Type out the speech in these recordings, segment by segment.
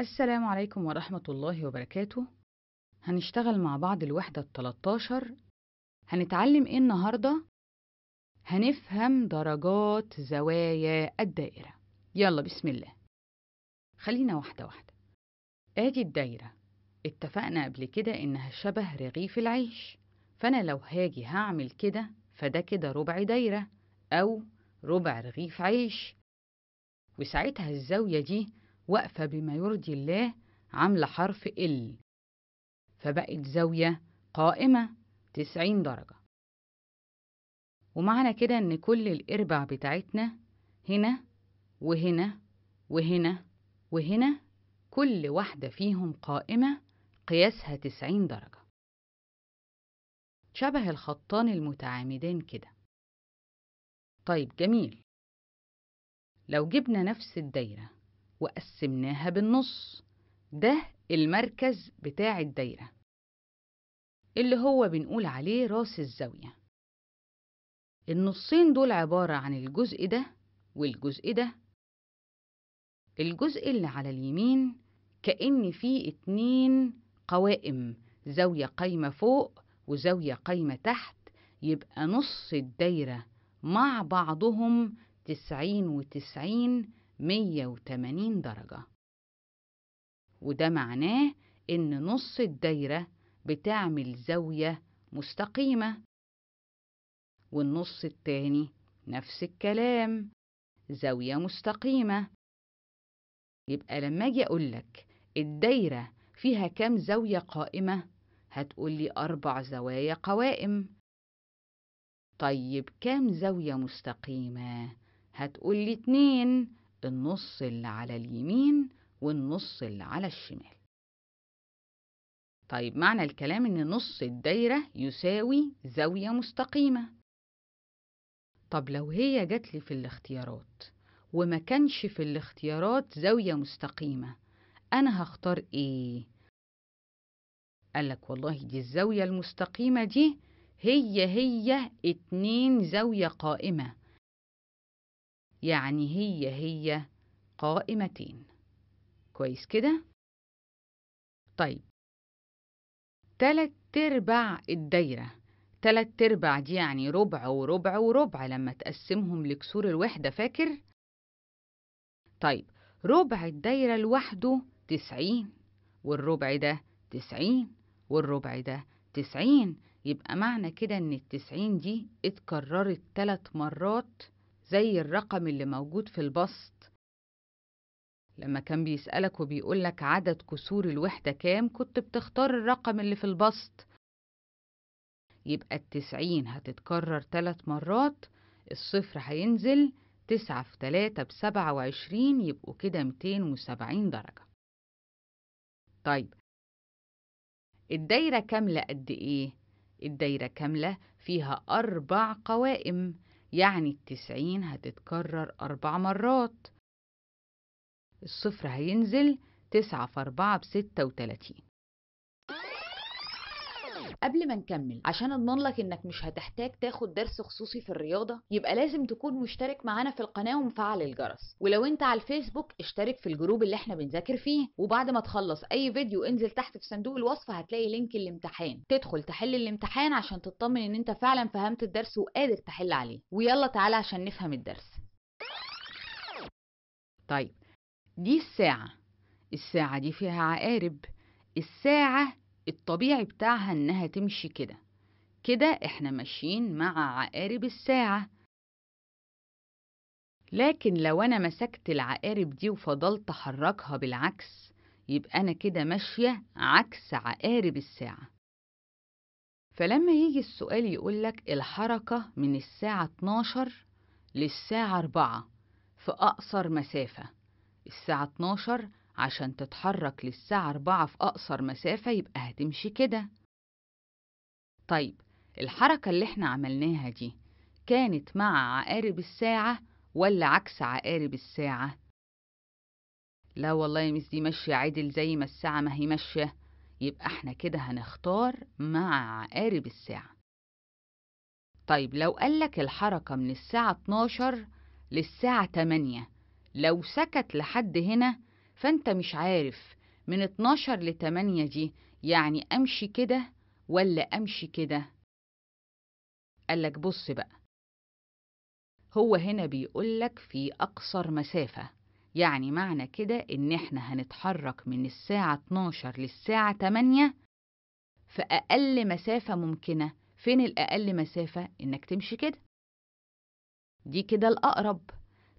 السلام عليكم ورحمة الله وبركاته هنشتغل مع بعض الوحدة التلاتاشر هنتعلم ايه النهاردة؟ هنفهم درجات زوايا الدائرة يلا بسم الله خلينا واحدة واحدة ادي الدايرة اتفقنا قبل كده انها شبه رغيف العيش فانا لو هاجي هعمل كده فده كده ربع دايرة او ربع رغيف عيش وساعتها الزاوية دي واقفة بما يرضي الله عاملة حرف ال فبقت زاوية قائمة تسعين درجة ومعنى كده إن كل الإربع بتاعتنا هنا وهنا وهنا وهنا كل واحدة فيهم قائمة قياسها تسعين درجة شبه الخطان المتعامدين كده طيب جميل لو جبنا نفس الدايرة وقسمناها بالنص ده المركز بتاع الدايرة اللي هو بنقول عليه راس الزاوية النصين دول عبارة عن الجزء ده والجزء ده الجزء اللي على اليمين كأن فيه اتنين قوائم زاوية قايمة فوق وزاوية قايمة تحت يبقى نص الدايرة مع بعضهم تسعين وتسعين 180 درجة وده معناه إن نص الدايرة بتعمل زاوية مستقيمة والنص التاني نفس الكلام زاوية مستقيمة يبقى لما أجي أقولك الدايرة فيها كام زاوية قائمة هتقولي أربع زوايا قوائم طيب كام زاوية مستقيمة؟ هتقولي اتنين النص اللي على اليمين والنص اللي على الشمال طيب معنى الكلام إن نص الدايرة يساوي زاوية مستقيمة طب لو هي لي في الاختيارات وما كانش في الاختيارات زاوية مستقيمة أنا هختار إيه؟ قالك والله دي الزاوية المستقيمة دي هي هي اتنين زاوية قائمة يعني هي هي قائمتين كويس كده؟ طيب تلات تربع الدايرة تلات تربع دي يعني ربع وربع وربع لما تقسمهم لكسور الوحدة فاكر؟ طيب ربع الدايرة لوحده تسعين والربع ده تسعين والربع ده تسعين يبقى معنى كده إن التسعين دي اتكررت تلات مرات زي الرقم اللي موجود في البسط لما كان بيسألك وبيقولك عدد كسور الوحدة كام كنت بتختار الرقم اللي في البسط يبقى التسعين هتتكرر تلات مرات الصفر هينزل تسعة في تلاتة بسبعة وعشرين يبقوا كده ميتين وسبعين درجة طيب الدايرة كاملة قد إيه؟ الدايرة كاملة فيها أربع قوائم يعني التسعين هتتكرر أربع مرات الصفر هينزل تسعة في أربعة بستة وتلاتين قبل ما نكمل عشان اضمن لك انك مش هتحتاج تاخد درس خصوصي في الرياضه يبقى لازم تكون مشترك معانا في القناه ومفعل الجرس ولو انت على الفيسبوك اشترك في الجروب اللي احنا بنذاكر فيه وبعد ما تخلص اي فيديو انزل تحت في صندوق الوصف هتلاقي لينك الامتحان تدخل تحل الامتحان عشان تطمن ان انت فعلا فهمت الدرس وقادر تحل عليه ويلا تعالى عشان نفهم الدرس طيب دي الساعه الساعه دي فيها عقارب الساعه الطبيعي بتاعها إنها تمشي كده كده إحنا ماشيين مع عقارب الساعة لكن لو أنا مسكت العقارب دي وفضلت أحركها بالعكس يبقى أنا كده ماشية عكس عقارب الساعة فلما يجي السؤال يقولك الحركة من الساعة 12 للساعة 4 في أقصر مسافة الساعة 12 عشان تتحرك للساعة أربعة في أقصر مسافة يبقى هتمشي كده طيب الحركة اللي احنا عملناها دي كانت مع عقارب الساعة ولا عكس عقارب الساعة؟ لا والله يا مس دي ماشية عدل زي ما الساعة ما هي ماشية يبقى احنا كده هنختار مع عقارب الساعة طيب لو قالك الحركة من الساعة 12 للساعة 8 لو سكت لحد هنا فانت مش عارف من 12 ل 8 دي يعني امشي كده ولا امشي كده قال لك بص بقى هو هنا بيقول لك في اقصر مسافه يعني معنى كده ان احنا هنتحرك من الساعه 12 للساعه 8 في اقل مسافه ممكنه فين الاقل مسافه انك تمشي كده دي كده الاقرب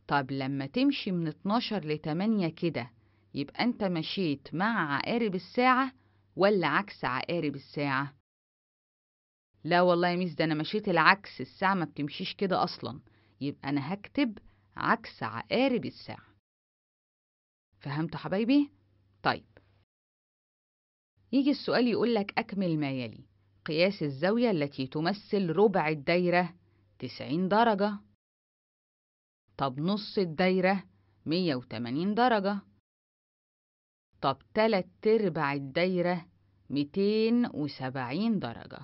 طب لما تمشي من 12 ل 8 كده يبقى أنت مشيت مع عقارب الساعة ولا عكس عقارب الساعة؟ لا والله يا ميس ده أنا مشيت العكس الساعة ما بتمشيش كده أصلا يبقى أنا هكتب عكس عقارب الساعة فهمتوا حبايبي؟ طيب يجي السؤال يقول لك أكمل ما يلي قياس الزاوية التي تمثل ربع الدايرة 90 درجة طب نص الدايرة 180 درجة طب تلات أرباع الدايرة ميتين وسبعين درجة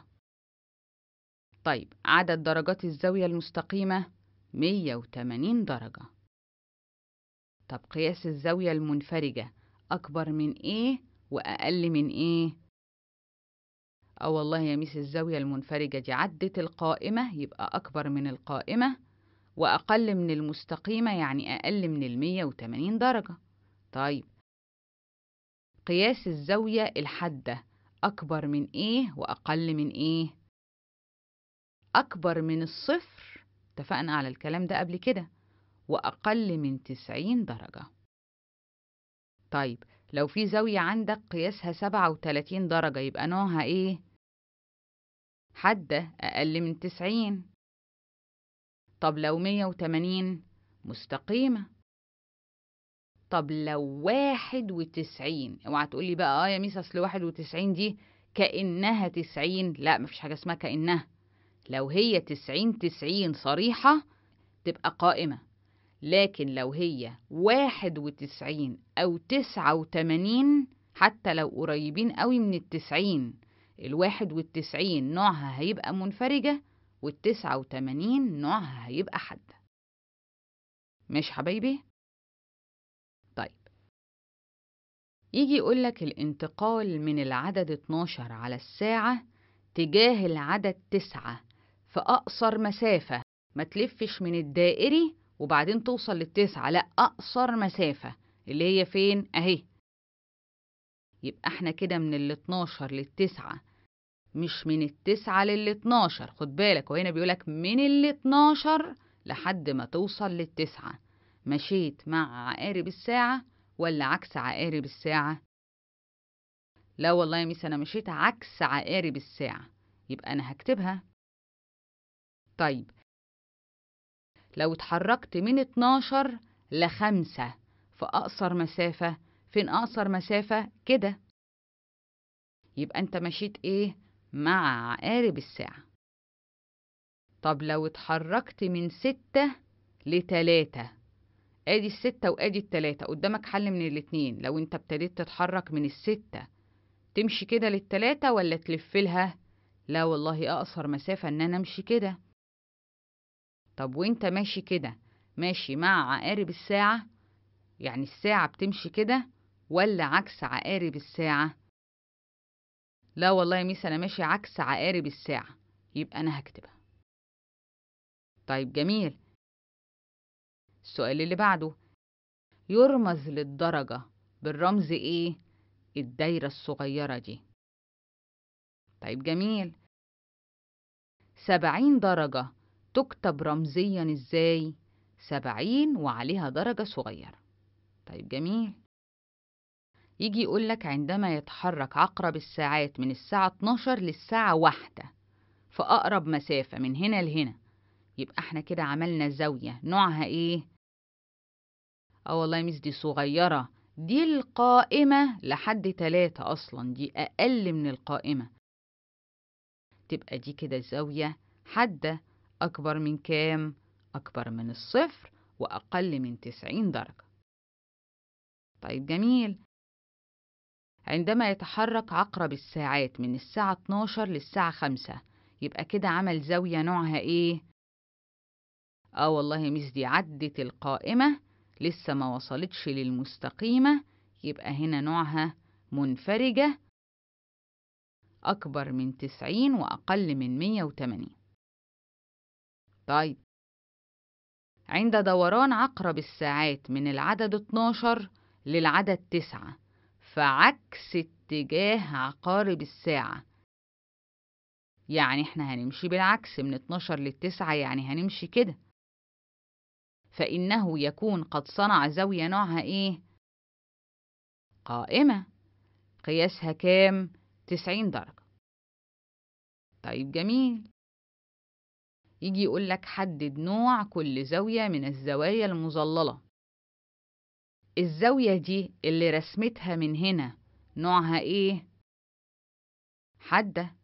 طيب عدد درجات الزاوية المستقيمة مية وتمانين درجة طب قياس الزاوية المنفرجة أكبر من إيه وأقل من إيه؟ آه والله يا ميس الزاوية المنفرجة دي عدت القائمة يبقى أكبر من القائمة وأقل من المستقيمة يعني أقل من المية وتمانين درجة طيب قياس الزاوية الحادة أكبر من إيه وأقل من إيه؟ أكبر من الصفر اتفقنا على الكلام ده قبل كده وأقل من 90 درجة طيب لو في زاوية عندك قياسها 37 درجة يبقى نوعها إيه؟ حادة أقل من 90 طب لو 180 مستقيمة طب لو واحد وتسعين اوعى تقولي بقى اه يا ميس اصل واحد وتسعين دي كأنها تسعين لا مفيش حاجة اسمها كأنها لو هي تسعين تسعين صريحة تبقى قائمة لكن لو هي واحد وتسعين أو تسعة وتمانين حتى لو قريبين قوي من التسعين الواحد والتسعين نوعها هيبقى منفرجة والتسعة وتمانين نوعها هيبقى حد مش حبايبي؟ يجي يقولك الانتقال من العدد 12 على الساعة تجاه العدد 9 في أقصر مسافة ما تلفش من الدائري وبعدين توصل للتسعة لا أقصر مسافة اللي هي فين أهي يبقى احنا كده من ال 12 لل 9 مش من ال 9 لل 12 خد بالك وهنا بيقولك من ال 12 لحد ما توصل لل 9 مشيت مع عقارب الساعة ولا عكس عقارب الساعة؟ لا والله يا ميس أنا مشيت عكس عقارب الساعة يبقى أنا هكتبها طيب لو اتحركت من 12 لخمسة في أقصر مسافة فين أقصر مسافة كده يبقى أنت مشيت إيه مع عقارب الساعة طب لو اتحركت من ستة لتلاتة ادي الستة وادي التلاتة قدامك حل من الاتنين لو انت ابتديت تتحرك من الستة تمشي كده للتلاتة ولا تلف لها لا والله اقصر مسافة ان انا امشي كده طب وانت ماشي كده ماشي مع عقارب الساعة يعني الساعة بتمشي كده ولا عكس عقارب الساعة لا والله يا ميس انا ماشي عكس عقارب الساعة يبقى انا هكتبها طيب جميل السؤال اللي بعده يرمز للدرجة بالرمز إيه؟ الدايرة الصغيرة دي طيب جميل سبعين درجة تكتب رمزيا إزاي؟ سبعين وعليها درجة صغيرة طيب جميل يجي يقولك عندما يتحرك عقرب الساعات من الساعة 12 للساعة واحدة في أقرب مسافة من هنا لهنا يبقى احنا كده عملنا زاوية نوعها ايه؟ اه والله ميس دي صغيرة دي القائمة لحد تلاتة أصلا دي أقل من القائمة تبقى دي كده زاوية حادة أكبر من كام؟ أكبر من الصفر وأقل من تسعين درجة طيب جميل عندما يتحرك عقرب الساعات من الساعة 12 للساعة 5 يبقى كده عمل زاوية نوعها إيه؟ آه والله مش ميس دي عدت القائمة لسه ما وصلتش للمستقيمة يبقى هنا نوعها منفرجة أكبر من 90 وأقل من 180 طيب عند دوران عقرب الساعات من العدد 12 للعدد 9 فعكس اتجاه عقارب الساعة يعني احنا هنمشي بالعكس من 12 للتسعة يعني هنمشي كده فإنه يكون قد صنع زاوية نوعها إيه؟ قائمة قياسها كام؟ تسعين درجة طيب جميل يجي يقول لك حدد نوع كل زاوية من الزوايا المظللة الزاوية دي اللي رسمتها من هنا نوعها إيه؟ حادة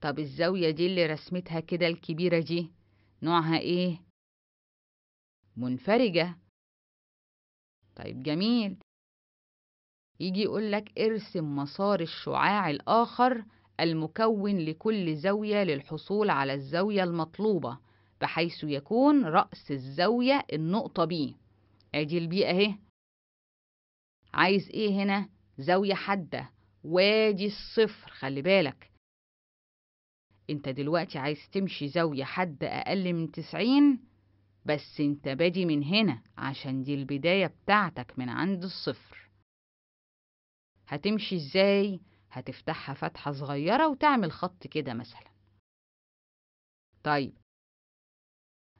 طب الزاوية دي اللي رسمتها كده الكبيرة دي نوعها إيه؟ منفرجة طيب جميل يجي يقول لك ارسم مسار الشعاع الآخر المكون لكل زاوية للحصول على الزاوية المطلوبة بحيث يكون رأس الزاوية النقطة بي ادي البيئة اهي عايز ايه هنا زاوية حادة وادي الصفر خلي بالك انت دلوقتي عايز تمشي زاوية حادة أقل من تسعين بس انت بادي من هنا عشان دي البداية بتاعتك من عند الصفر هتمشي ازاي هتفتحها فتحة صغيرة وتعمل خط كده مثلا طيب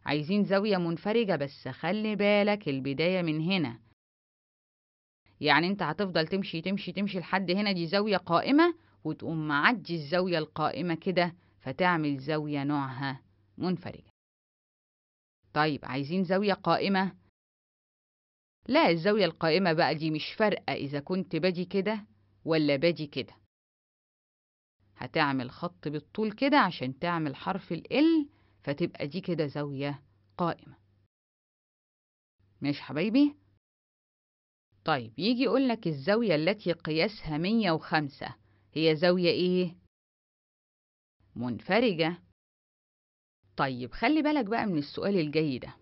عايزين زاوية منفرجة بس خلي بالك البداية من هنا يعني انت هتفضل تمشي تمشي تمشي لحد هنا دي زاوية قائمة وتقوم معدي الزاوية القائمة كده فتعمل زاوية نوعها منفرجة طيب عايزين زاوية قائمة لا الزاوية القائمة بقى دي مش فارقة إذا كنت بادي كده ولا بادي كده هتعمل خط بالطول كده عشان تعمل حرف ال فتبقى دي كده زاوية قائمة ماشي حبايبي طيب يجي يقولك الزاوية التي قياسها 105 هي زاوية إيه؟ منفرجة طيب خلي بالك بقى من السؤال الجاي ده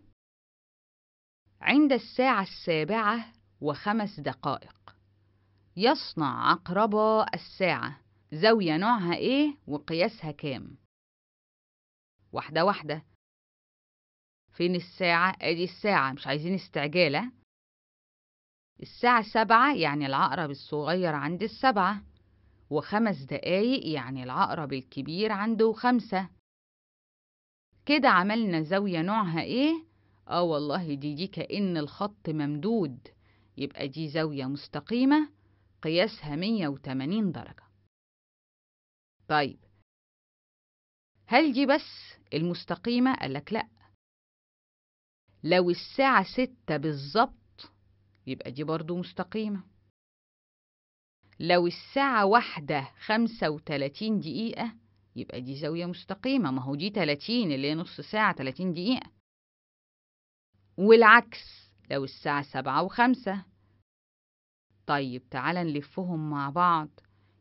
عند الساعة السابعة وخمس دقائق يصنع عقربة الساعة زاوية نوعها إيه وقياسها كام واحدة واحدة فين الساعة؟ أدي الساعة مش عايزين استعجالة الساعة سبعة يعني العقرب الصغير عند السبعة وخمس دقايق يعني العقرب الكبير عنده خمسة كده عملنا زاوية نوعها ايه؟ اه والله دي دي كأن الخط ممدود يبقى دي زاوية مستقيمة قياسها 180 درجة طيب هل دي بس المستقيمة؟ قالك لأ لو الساعة ستة بالظبط يبقى دي برضو مستقيمة لو الساعة واحدة خمسة وتلاتين دقيقة يبقى دي زاوية مستقيمة ما هو دي 30 اللي هي نص ساعة 30 دقيقة والعكس لو الساعة سبعة وخمسة طيب تعالى نلفهم مع بعض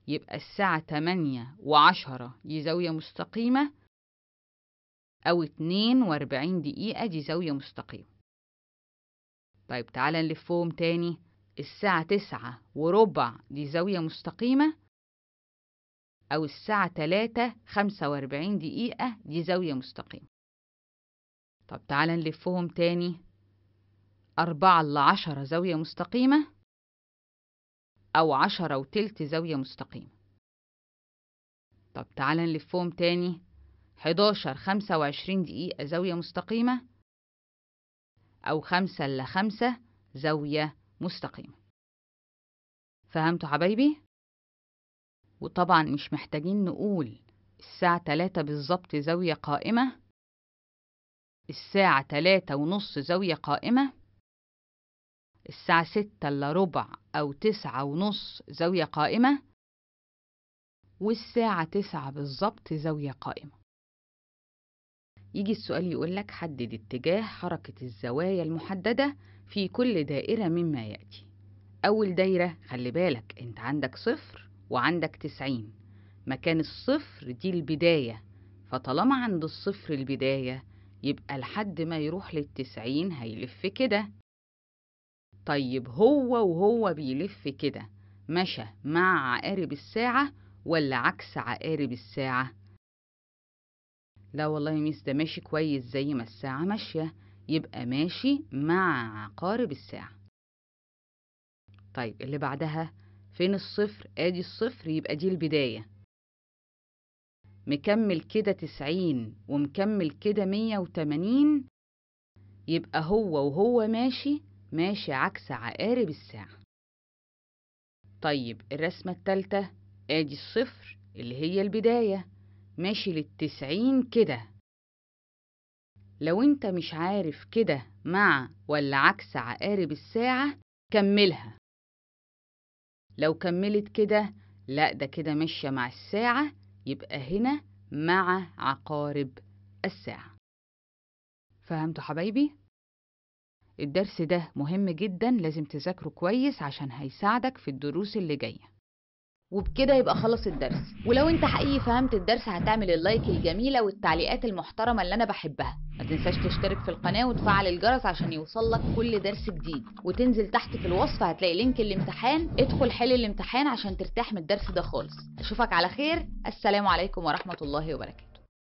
يبقى الساعة تمانية وعشرة دي زاوية مستقيمة أو اتنين وأربعين دقيقة دي زاوية مستقيمة طيب تعالى نلفهم تاني الساعة تسعة وربع دي زاوية مستقيمة أو الساعة 3 45 دقيقة دي زاوية مستقيمة طب تعالى نلفهم تاني أربعة عشرة زاوية مستقيمة أو عشرة وتلت زاوية مستقيمة طب تعالى نلفهم تاني حداشر خمسة وعشرين دقيقة زاوية مستقيمة أو خمسة إلا خمسة زاوية مستقيمة فهمتوا حبايبي؟ وطبعا مش محتاجين نقول الساعة تلاتة بالظبط زاوية قائمة الساعة تلاتة ونص زاوية قائمة الساعة ستة إلا ربع أو تسعة ونص زاوية قائمة والساعة تسعة بالظبط زاوية قائمة يجي السؤال يقول لك حدد اتجاه حركة الزوايا المحددة في كل دائرة مما يأتي أول دايرة خلي بالك أنت عندك صفر وعندك تسعين مكان الصفر دي البداية فطالما عند الصفر البداية يبقى لحد ما يروح للتسعين هيلف كده طيب هو وهو بيلف كده مشى مع عقارب الساعة ولا عكس عقارب الساعة؟ لا والله ميس ده ماشي كويس زي ما الساعة ماشية يبقى ماشي مع عقارب الساعة طيب اللي بعدها فين الصفر ادي الصفر يبقى دي البداية مكمل كده تسعين ومكمل كده مية وتمانين يبقى هو وهو ماشي ماشي عكس عقارب الساعة طيب الرسمة التالتة ادي الصفر اللي هي البداية ماشي للتسعين كده لو انت مش عارف كده مع ولا عكس عقارب الساعة كملها لو كملت كده لا ده كده ماشية مع الساعة يبقى هنا مع عقارب الساعة فهمتوا حبايبي؟ الدرس ده مهم جدا لازم تذاكره كويس عشان هيساعدك في الدروس اللي جايه وبكده يبقى خلص الدرس ولو انت حقيقي فهمت الدرس هتعمل اللايك الجميله والتعليقات المحترمه اللي انا بحبها ما تنساش تشترك في القناه وتفعل الجرس عشان يوصلك كل درس جديد وتنزل تحت في الوصف هتلاقي لينك الامتحان ادخل حل الامتحان عشان ترتاح من الدرس ده خالص اشوفك على خير السلام عليكم ورحمه الله وبركاته